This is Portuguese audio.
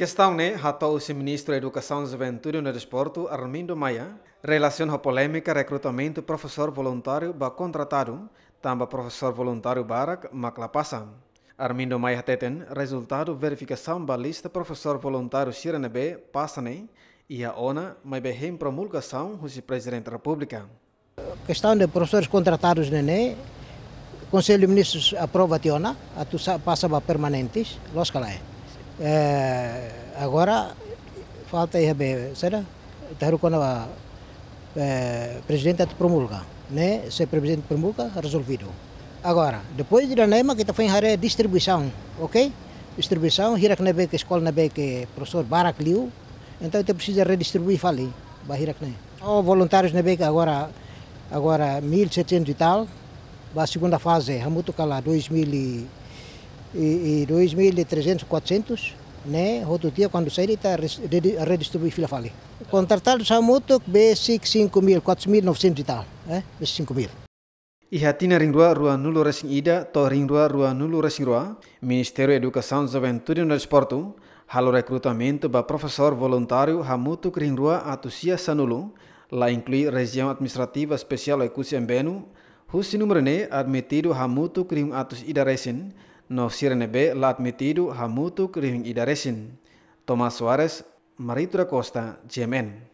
Questão né, ratou o ministro da Educação, Juventude e Desporto, Armindo Maia, relação à polêmica recrutamento professor voluntário ba contratado, também professor voluntário barak maclapassa. Armindo Maia teten, resultado verificação da lista professor voluntário Sirenebe passa né? e a ONA mas bem promulgação do presidente da República. A questão de professores contratados né, o né? Conselho de Ministros aprova a ONA, a passa para permanentes, lógico lá é. É, agora falta a IRB, será? Terra tá quando a é, presidente promulga, né? Se o presidente promulga, resolvido. Agora, depois de Iranema, que também tá haré distribuição, ok? Distribuição, hirak nebe é que escola nebe é que professor Barak liu, então tem precisa redistribuir fali, bahirak ne. Os é. voluntários nebe que agora, agora 1.700 e tal, a segunda fase, hamuto cala 2000 e, e 2.300, 400, né? Outro dia, quando sair, está a redistribuir fila fale. Contratados a moto, basic 5.000, 4.900 e tal, eh? basic 5.000. Ihatina ringdua rua nulo resing ida to ringdua rua nulo resing rua, Ministério Educação, Juventude e há halo recrutamento para professor voluntário hamutuk ringdua atusia sanulu, lá inclui região administrativa especial Ecusi Ambenu, husinumrene admitido hamutuk ring atus ida racing, no sirnebe latmitidu hamutuk rihing idaresin. Thomas Suarez, Maritura Costa, Jemen.